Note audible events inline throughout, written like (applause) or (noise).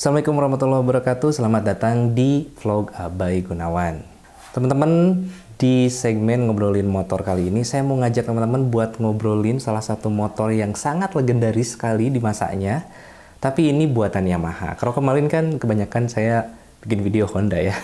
Assalamualaikum warahmatullahi wabarakatuh. Selamat datang di vlog Abai Gunawan. Teman-teman, di segmen ngobrolin motor kali ini saya mau ngajak teman-teman buat ngobrolin salah satu motor yang sangat legendaris sekali di masanya. Tapi ini buatan Yamaha. Kalau kemarin kan kebanyakan saya bikin video Honda ya.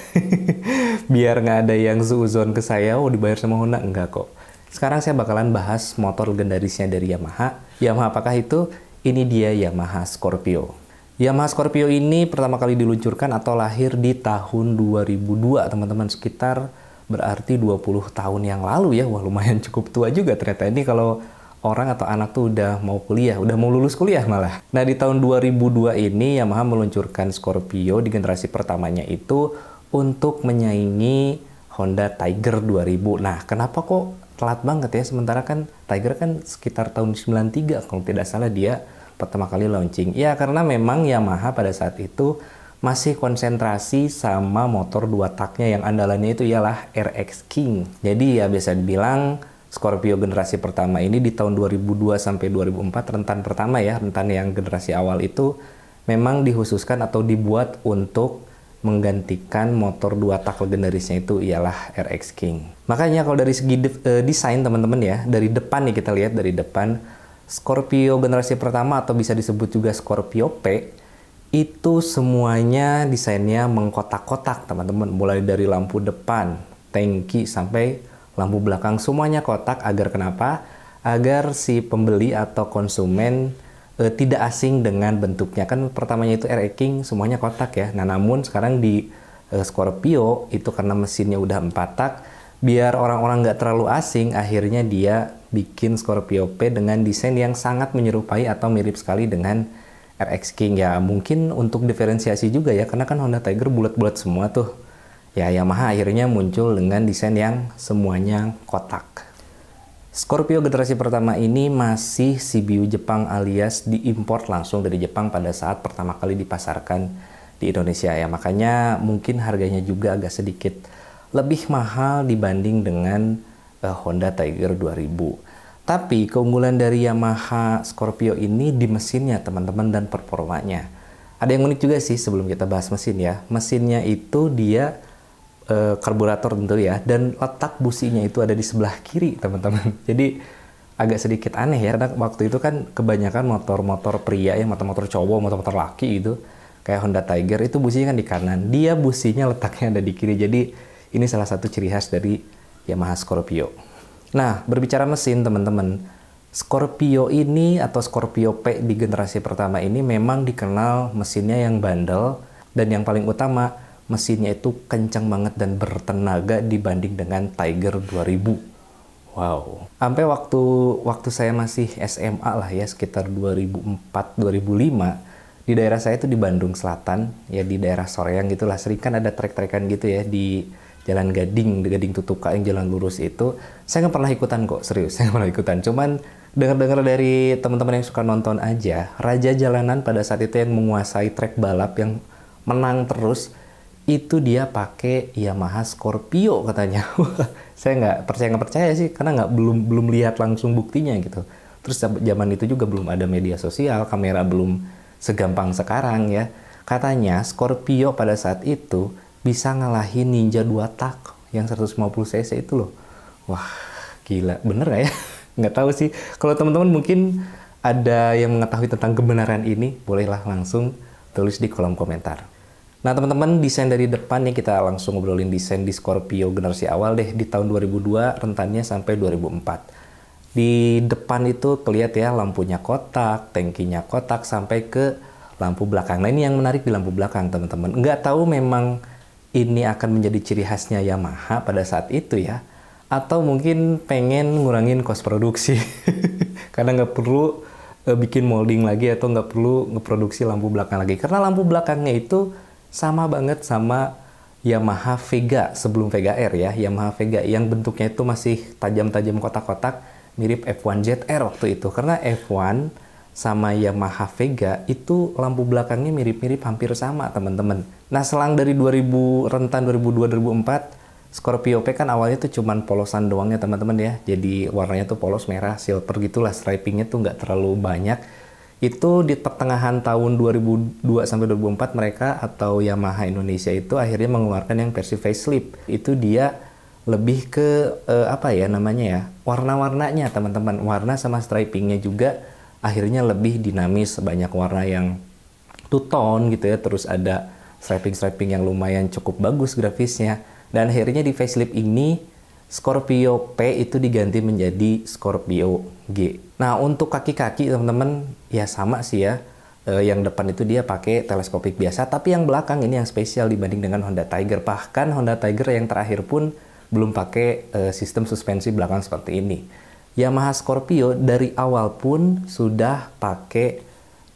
(laughs) Biar nggak ada yang zuzon ke saya, oh dibayar sama Honda. Enggak kok. Sekarang saya bakalan bahas motor legendarisnya dari Yamaha. Yamaha apakah itu? Ini dia Yamaha Scorpio. Yamaha Scorpio ini pertama kali diluncurkan atau lahir di tahun 2002, teman-teman, sekitar berarti 20 tahun yang lalu ya. Wah, lumayan cukup tua juga ternyata ini kalau orang atau anak tuh udah mau kuliah, udah mau lulus kuliah malah. Nah, di tahun 2002 ini Yamaha meluncurkan Scorpio di generasi pertamanya itu untuk menyaingi Honda Tiger 2000. Nah, kenapa kok telat banget ya? Sementara kan Tiger kan sekitar tahun 93 kalau tidak salah dia pertama kali launching? Ya karena memang Yamaha pada saat itu masih konsentrasi sama motor dua taknya yang andalannya itu ialah RX King. Jadi ya biasa dibilang Scorpio generasi pertama ini di tahun 2002 sampai 2004 rentan pertama ya, rentan yang generasi awal itu memang dikhususkan atau dibuat untuk menggantikan motor dua tak legendarisnya itu ialah RX King. Makanya kalau dari segi de eh, desain teman-teman ya, dari depan nih kita lihat dari depan Scorpio generasi pertama atau bisa disebut juga Scorpio P itu semuanya desainnya mengkotak-kotak teman-teman mulai dari lampu depan tangki sampai lampu belakang semuanya kotak agar kenapa agar si pembeli atau konsumen e, tidak asing dengan bentuknya kan pertamanya itu air King semuanya kotak ya nah namun sekarang di e, Scorpio itu karena mesinnya udah empat tak biar orang-orang nggak terlalu asing, akhirnya dia bikin Scorpio P dengan desain yang sangat menyerupai atau mirip sekali dengan RX King ya. Mungkin untuk diferensiasi juga ya, karena kan Honda Tiger bulat-bulat semua tuh. Ya Yamaha akhirnya muncul dengan desain yang semuanya kotak. Scorpio generasi pertama ini masih CBU Jepang alias diimpor langsung dari Jepang pada saat pertama kali dipasarkan di Indonesia ya. Makanya mungkin harganya juga agak sedikit lebih mahal dibanding dengan uh, Honda Tiger 2000. Tapi keunggulan dari Yamaha Scorpio ini di mesinnya teman-teman dan performanya. Ada yang unik juga sih sebelum kita bahas mesin ya. Mesinnya itu dia uh, karburator tentu ya dan letak businya itu ada di sebelah kiri teman-teman. (laughs) Jadi agak sedikit aneh ya karena waktu itu kan kebanyakan motor-motor pria ya motor-motor cowok motor-motor laki gitu kayak Honda Tiger itu businya kan di kanan dia businya letaknya ada di kiri jadi ini salah satu ciri khas dari Yamaha Scorpio. Nah, berbicara mesin teman-teman, Scorpio ini atau Scorpio P di generasi pertama ini memang dikenal mesinnya yang bandel dan yang paling utama mesinnya itu kencang banget dan bertenaga dibanding dengan Tiger 2000. Wow. Sampai waktu waktu saya masih SMA lah ya sekitar 2004 2005 di daerah saya itu di Bandung Selatan ya di daerah Soreang gitulah sering kan ada trek-trekan gitu ya di Jalan Gading, Gading Tutuka yang jalan lurus itu, saya nggak pernah ikutan kok, serius, (laughs) saya nggak pernah ikutan. Cuman dengar-dengar dari teman-teman yang suka nonton aja, raja jalanan pada saat itu yang menguasai trek balap yang menang terus, itu dia pakai Yamaha Scorpio katanya. (laughs) saya nggak percaya nggak percaya sih, karena nggak belum belum lihat langsung buktinya gitu. Terus zaman itu juga belum ada media sosial, kamera belum segampang sekarang ya. Katanya Scorpio pada saat itu bisa ngalahin Ninja 2 Tak yang 150 cc itu loh. Wah, gila. Bener gak ya? (laughs) Nggak tahu sih. Kalau teman-teman mungkin ada yang mengetahui tentang kebenaran ini, bolehlah langsung tulis di kolom komentar. Nah teman-teman, desain dari depan yang kita langsung ngobrolin desain di Scorpio generasi awal deh di tahun 2002, rentannya sampai 2004. Di depan itu kelihatan ya lampunya kotak, tangkinya kotak, sampai ke lampu belakang. Nah ini yang menarik di lampu belakang teman-teman. Nggak tahu memang ini akan menjadi ciri khasnya Yamaha pada saat itu ya atau mungkin pengen ngurangin kos produksi (laughs) karena nggak perlu eh, bikin molding lagi atau nggak perlu ngeproduksi lampu belakang lagi karena lampu belakangnya itu sama banget sama Yamaha Vega sebelum Vega R ya Yamaha Vega yang bentuknya itu masih tajam-tajam kotak-kotak mirip F1 ZR waktu itu karena F1 sama Yamaha Vega itu lampu belakangnya mirip-mirip hampir sama teman-teman. Nah selang dari 2000 rentan 2002-2004 Scorpio P kan awalnya tuh cuman polosan doang ya teman-teman ya. Jadi warnanya tuh polos merah silver gitulah stripingnya tuh nggak terlalu banyak. Itu di pertengahan tahun 2002 sampai 2004 mereka atau Yamaha Indonesia itu akhirnya mengeluarkan yang versi facelift. Itu dia lebih ke eh, apa ya namanya ya warna-warnanya teman-teman warna sama stripingnya juga akhirnya lebih dinamis banyak warna yang two tone gitu ya terus ada striping-striping yang lumayan cukup bagus grafisnya dan akhirnya di facelift ini Scorpio P itu diganti menjadi Scorpio G. Nah untuk kaki-kaki teman-teman ya sama sih ya e, yang depan itu dia pakai teleskopik biasa tapi yang belakang ini yang spesial dibanding dengan Honda Tiger bahkan Honda Tiger yang terakhir pun belum pakai e, sistem suspensi belakang seperti ini. Yamaha Scorpio dari awal pun sudah pakai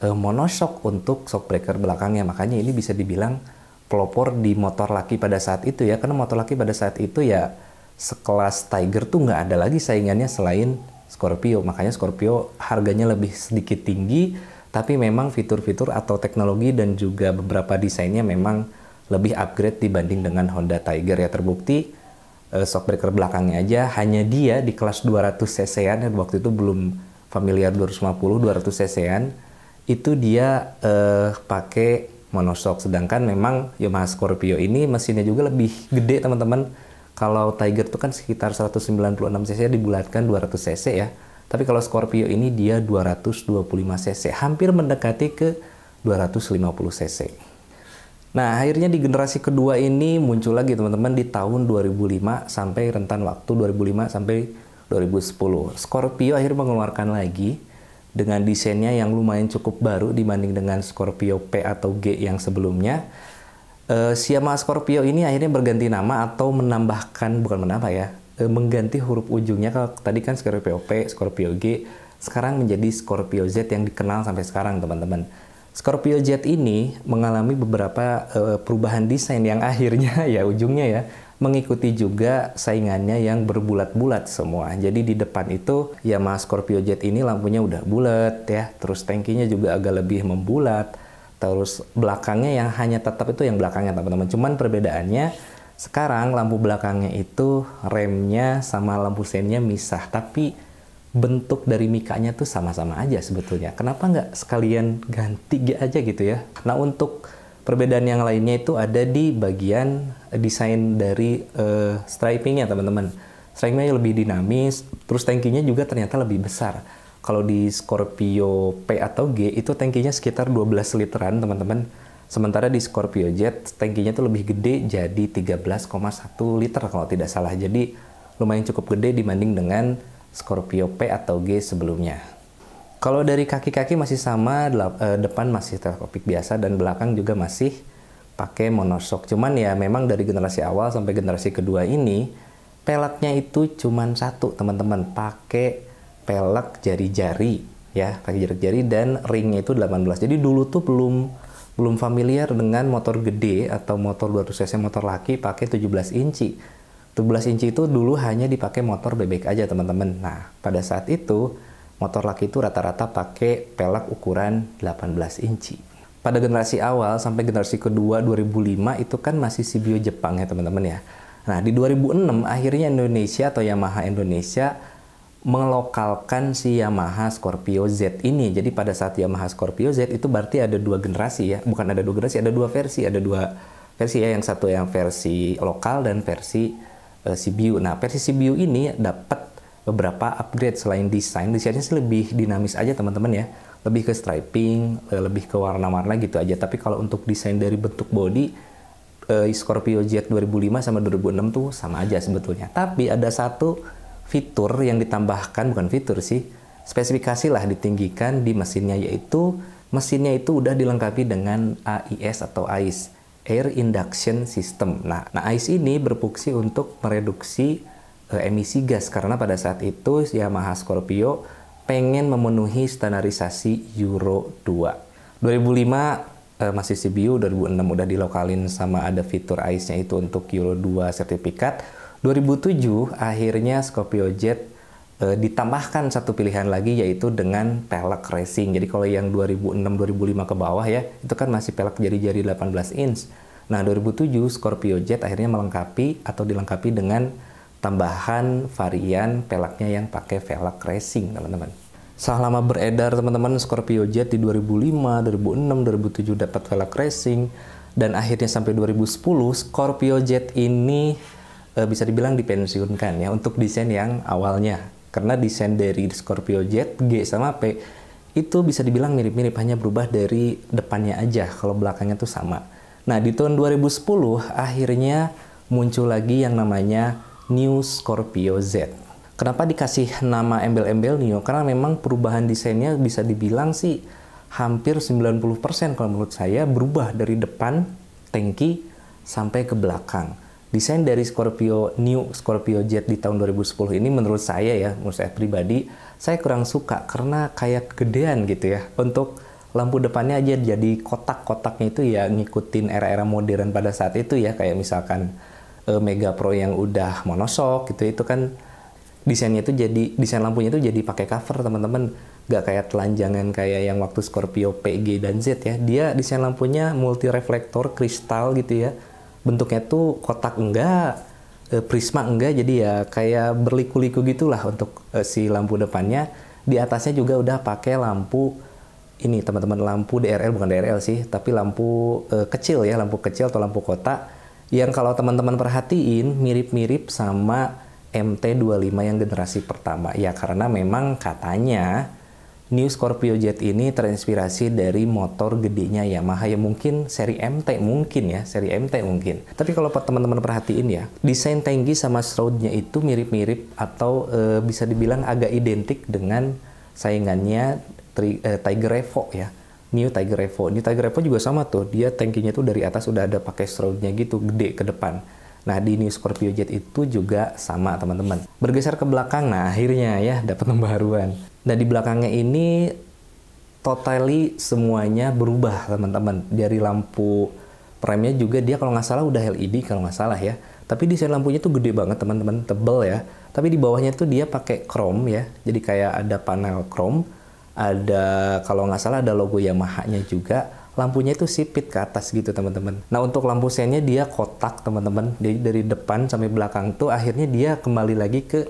uh, monoshock untuk shockbreaker belakangnya. Makanya ini bisa dibilang pelopor di motor laki pada saat itu ya. Karena motor laki pada saat itu ya sekelas Tiger tuh nggak ada lagi saingannya selain Scorpio. Makanya Scorpio harganya lebih sedikit tinggi, tapi memang fitur-fitur atau teknologi dan juga beberapa desainnya memang lebih upgrade dibanding dengan Honda Tiger ya terbukti uh, Breaker belakangnya aja hanya dia di kelas 200 cc-an dan waktu itu belum familiar 250 200 cc-an itu dia uh, pakai monoshock sedangkan memang Yamaha Scorpio ini mesinnya juga lebih gede teman-teman kalau Tiger itu kan sekitar 196 cc dibulatkan 200 cc ya tapi kalau Scorpio ini dia 225 cc hampir mendekati ke 250 cc Nah, akhirnya di generasi kedua ini muncul lagi teman-teman di tahun 2005 sampai rentan waktu 2005 sampai 2010. Scorpio akhirnya mengeluarkan lagi dengan desainnya yang lumayan cukup baru dibanding dengan Scorpio P atau G yang sebelumnya. E, eh, Siama Scorpio ini akhirnya berganti nama atau menambahkan bukan menambah ya, e, mengganti huruf ujungnya kalau tadi kan Scorpio P, Scorpio G, sekarang menjadi Scorpio Z yang dikenal sampai sekarang teman-teman. Scorpio Jet ini mengalami beberapa uh, perubahan desain yang akhirnya (laughs) ya ujungnya ya mengikuti juga saingannya yang berbulat-bulat semua. Jadi di depan itu ya Yamaha Scorpio Jet ini lampunya udah bulat ya, terus tankinya juga agak lebih membulat. Terus belakangnya yang hanya tetap itu yang belakangnya teman-teman. Cuman perbedaannya sekarang lampu belakangnya itu remnya sama lampu seinnya misah, tapi bentuk dari mikanya tuh sama-sama aja sebetulnya. Kenapa nggak sekalian ganti aja gitu ya? Nah untuk perbedaan yang lainnya itu ada di bagian desain dari uh, stripingnya teman-teman. Stripingnya lebih dinamis, terus tankinya juga ternyata lebih besar. Kalau di Scorpio P atau G itu tankinya sekitar 12 literan teman-teman. Sementara di Scorpio Jet tankinya tuh lebih gede jadi 13,1 liter kalau tidak salah. Jadi lumayan cukup gede dibanding dengan Scorpio P atau G sebelumnya. Kalau dari kaki-kaki masih sama, eh, depan masih telekopik biasa dan belakang juga masih pakai monoshock. Cuman ya memang dari generasi awal sampai generasi kedua ini peleknya itu cuman satu teman-teman, pakai pelek jari-jari ya, pakai jari-jari dan ringnya itu 18. Jadi dulu tuh belum belum familiar dengan motor gede atau motor 200 cc motor laki pakai 17 inci 17 inci itu dulu hanya dipakai motor bebek aja teman-teman. Nah, pada saat itu motor laki itu rata-rata pakai pelak ukuran 18 inci. Pada generasi awal sampai generasi kedua 2005 itu kan masih Sibio Jepang ya teman-teman ya. Nah, di 2006 akhirnya Indonesia atau Yamaha Indonesia melokalkan si Yamaha Scorpio Z ini. Jadi pada saat Yamaha Scorpio Z itu berarti ada dua generasi ya. Bukan ada dua generasi, ada dua versi, ada dua versi ya. Yang satu yang versi lokal dan versi CPU. Eh, nah, versi CPU ini dapat beberapa upgrade selain desain. Desainnya sih lebih dinamis aja teman-teman ya. Lebih ke striping, eh, lebih ke warna-warna gitu aja. Tapi kalau untuk desain dari bentuk body, eh, Scorpio Jet 2005 sama 2006 tuh sama aja sebetulnya. Tapi ada satu fitur yang ditambahkan, bukan fitur sih, spesifikasi lah ditinggikan di mesinnya, yaitu mesinnya itu udah dilengkapi dengan AIS atau AIS air induction system. Nah, nah AIS ini berfungsi untuk mereduksi uh, emisi gas karena pada saat itu Yamaha Scorpio pengen memenuhi standarisasi Euro 2. 2005 uh, masih CBU, 2006 udah dilokalin sama ada fitur AIS-nya itu untuk Euro 2 sertifikat. 2007 akhirnya Scorpio Jet Eh, ditambahkan satu pilihan lagi yaitu dengan pelek racing. Jadi kalau yang 2006-2005 ke bawah ya, itu kan masih pelek jari-jari 18 inch. Nah, 2007 Scorpio Jet akhirnya melengkapi atau dilengkapi dengan tambahan varian peleknya yang pakai pelek racing, teman-teman. Setelah lama beredar, teman-teman, Scorpio Jet di 2005, 2006, 2007 dapat pelek racing, dan akhirnya sampai 2010, Scorpio Jet ini e, bisa dibilang dipensiunkan ya untuk desain yang awalnya karena desain dari Scorpio Jet G sama P itu bisa dibilang mirip-mirip hanya berubah dari depannya aja kalau belakangnya tuh sama. Nah, di tahun 2010 akhirnya muncul lagi yang namanya New Scorpio Z. Kenapa dikasih nama embel-embel Neo? Karena memang perubahan desainnya bisa dibilang sih hampir 90% kalau menurut saya berubah dari depan tangki sampai ke belakang. Desain dari Scorpio New Scorpio Jet di tahun 2010 ini menurut saya ya, menurut saya pribadi, saya kurang suka karena kayak gedean gitu ya. Untuk lampu depannya aja jadi kotak-kotaknya itu ya ngikutin era-era modern pada saat itu ya, kayak misalkan uh, Mega Pro yang udah monosok gitu, itu kan desainnya itu jadi desain lampunya itu jadi pakai cover teman-teman gak kayak telanjangan kayak yang waktu Scorpio PG dan Z ya dia desain lampunya multi reflektor kristal gitu ya bentuknya tuh kotak enggak, eh, prisma enggak, jadi ya kayak berliku-liku gitulah untuk eh, si lampu depannya. Di atasnya juga udah pakai lampu ini teman-teman lampu DRL bukan DRL sih, tapi lampu eh, kecil ya, lampu kecil atau lampu kotak yang kalau teman-teman perhatiin mirip-mirip sama MT25 yang generasi pertama. Ya karena memang katanya New Scorpio Jet ini terinspirasi dari motor gedenya Yamaha yang mungkin seri MT mungkin ya, seri MT mungkin. Tapi kalau teman-teman perhatiin ya, desain tangki sama shroudnya itu mirip-mirip atau e, bisa dibilang agak identik dengan saingannya tri, e, Tiger Evo ya. New Tiger Revo. New Tiger Revo juga sama tuh, dia tangkinya tuh dari atas udah ada pakai shroudnya gitu, gede ke depan. Nah, di New Scorpio Jet itu juga sama, teman-teman. Bergeser ke belakang, nah akhirnya ya dapat pembaruan. Nah di belakangnya ini totally semuanya berubah teman-teman. Dari lampu remnya juga dia kalau nggak salah udah LED kalau nggak salah ya. Tapi desain lampunya tuh gede banget teman-teman, tebel ya. Tapi di bawahnya tuh dia pakai chrome ya. Jadi kayak ada panel chrome, ada kalau nggak salah ada logo Yamaha-nya juga lampunya itu sipit ke atas gitu teman-teman. Nah untuk lampu senya dia kotak teman-teman, dari depan sampai belakang tuh akhirnya dia kembali lagi ke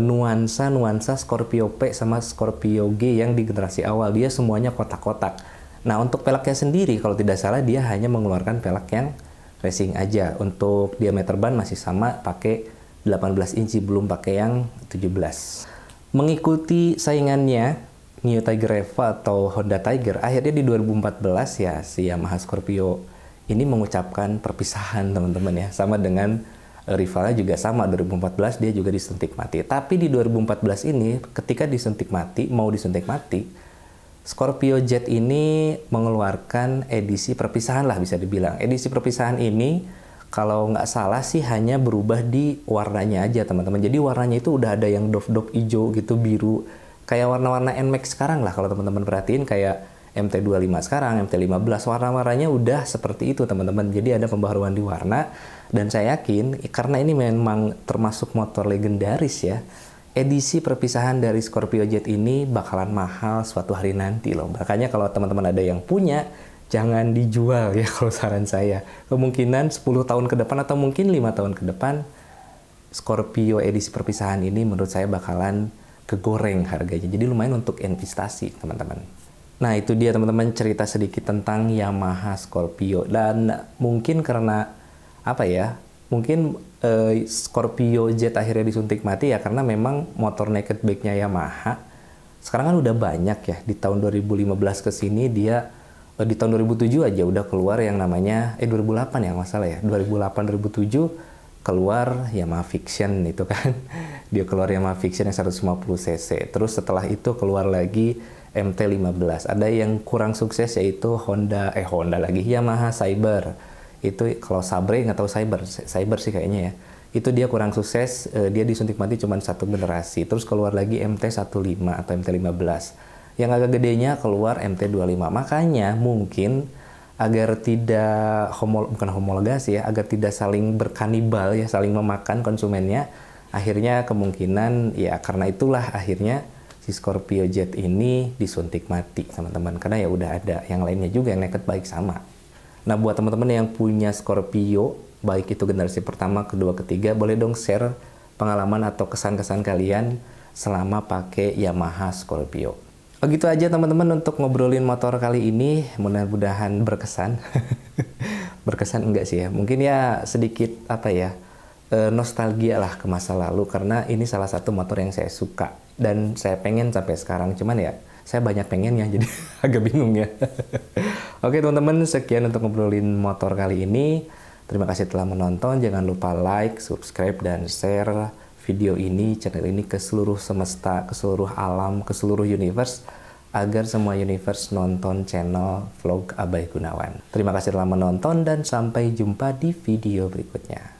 nuansa-nuansa eh, Scorpio P sama Scorpio G yang di generasi awal. Dia semuanya kotak-kotak. Nah, untuk pelaknya sendiri kalau tidak salah dia hanya mengeluarkan pelak yang racing aja. Untuk diameter ban masih sama pakai 18 inci belum pakai yang 17. Mengikuti saingannya New Tiger Eva atau Honda Tiger akhirnya di 2014 ya si Yamaha Scorpio ini mengucapkan perpisahan teman-teman ya sama dengan rivalnya juga sama 2014 dia juga disuntik mati. Tapi di 2014 ini ketika disuntik mati, mau disuntik mati, Scorpio Jet ini mengeluarkan edisi perpisahan lah bisa dibilang. Edisi perpisahan ini kalau nggak salah sih hanya berubah di warnanya aja teman-teman. Jadi warnanya itu udah ada yang dof-dof hijau gitu, biru. Kayak warna-warna NMAX sekarang lah kalau teman-teman perhatiin kayak MT25 sekarang, MT15 warna-warnanya udah seperti itu teman-teman. Jadi ada pembaharuan di warna dan saya yakin karena ini memang termasuk motor legendaris ya. Edisi perpisahan dari Scorpio Jet ini bakalan mahal suatu hari nanti loh. Makanya kalau teman-teman ada yang punya jangan dijual ya (laughs) kalau saran saya. Kemungkinan 10 tahun ke depan atau mungkin 5 tahun ke depan Scorpio edisi perpisahan ini menurut saya bakalan kegoreng harganya. Jadi lumayan untuk investasi, teman-teman. Nah, itu dia teman-teman cerita sedikit tentang Yamaha Scorpio dan mungkin karena apa ya? Mungkin eh, Scorpio Jet akhirnya disuntik mati ya karena memang motor naked bike-nya Yamaha sekarang kan udah banyak ya di tahun 2015 ke sini dia eh, di tahun 2007 aja udah keluar yang namanya eh 2008 ya masalah ya 2008 2007 keluar Yamaha Fiction itu kan (laughs) dia keluar Yamaha Fiction yang 150 cc terus setelah itu keluar lagi MT15. Ada yang kurang sukses yaitu Honda eh Honda lagi Yamaha Cyber. Itu kalau Sabre nggak tahu Cyber, Cyber sih kayaknya ya. Itu dia kurang sukses, eh, dia disuntik mati cuma satu generasi. Terus keluar lagi MT15 atau MT15. Yang agak gedenya keluar MT25. Makanya mungkin agar tidak homo, bukan homologasi ya, agar tidak saling berkanibal ya, saling memakan konsumennya. Akhirnya kemungkinan ya karena itulah akhirnya si Scorpio Jet ini disuntik mati teman-teman karena ya udah ada yang lainnya juga yang naked baik sama nah buat teman-teman yang punya Scorpio baik itu generasi pertama kedua ketiga boleh dong share pengalaman atau kesan-kesan kalian selama pakai Yamaha Scorpio Begitu oh, aja teman-teman untuk ngobrolin motor kali ini mudah-mudahan berkesan (laughs) berkesan enggak sih ya mungkin ya sedikit apa ya Eh, nostalgia lah ke masa lalu karena ini salah satu motor yang saya suka dan saya pengen sampai sekarang cuman ya saya banyak pengen ya (laughs) jadi agak bingung ya (laughs) oke teman-teman sekian untuk ngobrolin motor kali ini terima kasih telah menonton jangan lupa like subscribe dan share video ini channel ini ke seluruh semesta ke seluruh alam ke seluruh universe agar semua universe nonton channel vlog Abai Gunawan. Terima kasih telah menonton dan sampai jumpa di video berikutnya.